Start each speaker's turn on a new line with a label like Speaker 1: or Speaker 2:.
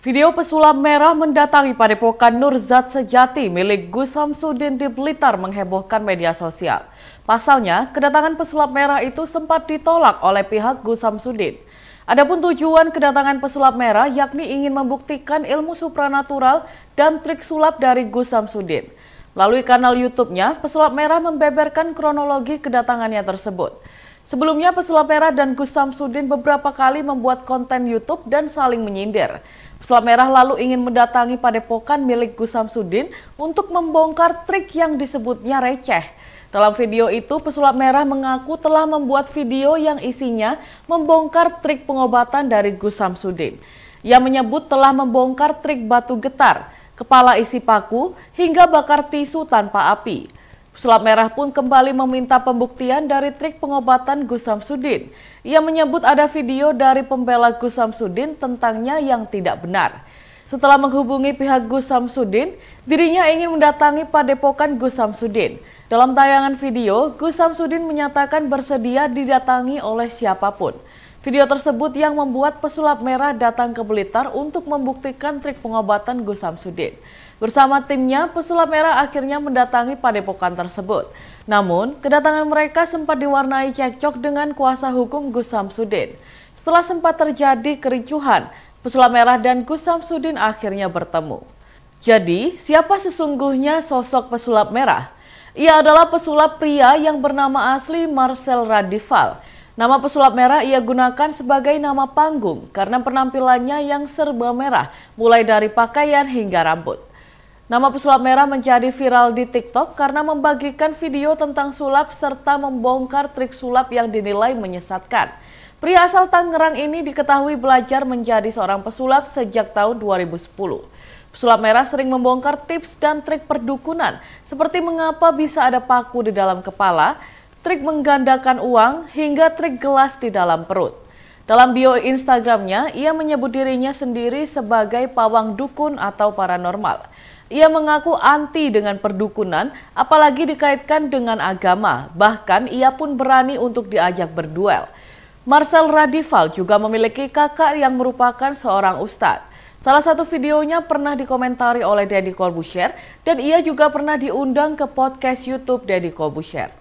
Speaker 1: Video pesulap merah mendatangi padepokan Nurzat Sejati milik Gus Samsudin di Blitar menghebohkan media sosial. Pasalnya, kedatangan pesulap merah itu sempat ditolak oleh pihak Gus Samsudin. Adapun tujuan kedatangan pesulap merah yakni ingin membuktikan ilmu supranatural dan trik sulap dari Gus Samsudin. Melalui kanal YouTube-nya, pesulap merah membeberkan kronologi kedatangannya tersebut. Sebelumnya pesulap merah dan Gus Samsudin beberapa kali membuat konten YouTube dan saling menyindir. Pesulap merah lalu ingin mendatangi padepokan milik Gus Samsudin untuk membongkar trik yang disebutnya receh. Dalam video itu, pesulap merah mengaku telah membuat video yang isinya membongkar trik pengobatan dari Gus Samsudin. Ia menyebut telah membongkar trik batu getar, kepala isi paku, hingga bakar tisu tanpa api. Pesulap Merah pun kembali meminta pembuktian dari trik pengobatan Gus Samsudin. Ia menyebut ada video dari pembela Gus Samsudin tentangnya yang tidak benar. Setelah menghubungi pihak Gus Samsudin, dirinya ingin mendatangi padepokan Gus Samsudin. Dalam tayangan video, Gus Samsudin menyatakan bersedia didatangi oleh siapapun. Video tersebut yang membuat pesulap merah datang ke Blitar untuk membuktikan trik pengobatan Gus Samsudin. Bersama timnya, pesulap merah akhirnya mendatangi padepokan tersebut. Namun, kedatangan mereka sempat diwarnai cekcok dengan kuasa hukum Gus Samsudin. Setelah sempat terjadi kericuhan, pesulap merah dan Gus Samsudin akhirnya bertemu. Jadi, siapa sesungguhnya sosok pesulap merah? Ia adalah pesulap pria yang bernama asli Marcel Radival Nama pesulap merah ia gunakan sebagai nama panggung karena penampilannya yang serba merah, mulai dari pakaian hingga rambut. Nama pesulap merah menjadi viral di TikTok karena membagikan video tentang sulap serta membongkar trik sulap yang dinilai menyesatkan. Pria asal Tangerang ini diketahui belajar menjadi seorang pesulap sejak tahun 2010. Pesulap merah sering membongkar tips dan trik perdukunan, seperti mengapa bisa ada paku di dalam kepala, trik menggandakan uang, hingga trik gelas di dalam perut. Dalam bio Instagramnya, ia menyebut dirinya sendiri sebagai pawang dukun atau paranormal. Ia mengaku anti dengan perdukunan, apalagi dikaitkan dengan agama. Bahkan ia pun berani untuk diajak berduel. Marcel Radival juga memiliki kakak yang merupakan seorang ustadz. Salah satu videonya pernah dikomentari oleh Deddy Corbuzier dan ia juga pernah diundang ke podcast YouTube Deddy Corbuzier.